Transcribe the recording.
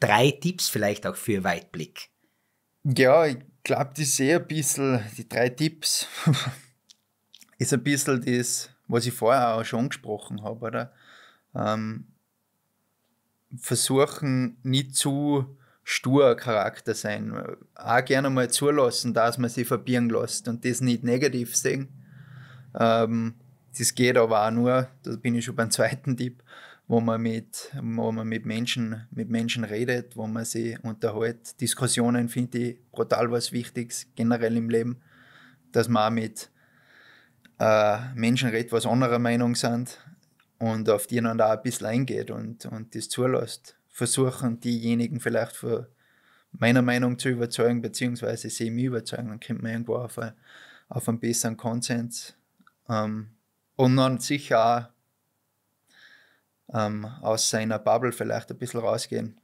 drei Tipps vielleicht auch für Weitblick? Ja, ich glaube, die sehe ein bisschen, die drei Tipps, ist ein bisschen das, was ich vorher auch schon angesprochen habe, oder? Ähm, versuchen, nicht zu stur Charakter sein. Auch gerne mal zulassen, dass man sich verbieren lässt und das nicht negativ sehen. Ähm, das geht aber auch nur, da bin ich schon beim zweiten Tipp, wo man mit, wo man mit, Menschen, mit Menschen redet, wo man sie unterhält. Diskussionen finde ich brutal was Wichtiges, generell im Leben, dass man auch mit äh, Menschen redet, was anderer Meinung sind und auf die dann auch ein bisschen eingeht und, und das zulässt. Versuchen diejenigen vielleicht von meiner Meinung zu überzeugen, beziehungsweise sie mich überzeugen, dann kommt man irgendwo auf, ein, auf einen besseren Konsens. Ähm, und dann sicher auch ähm, aus seiner Bubble vielleicht ein bisschen rausgehen.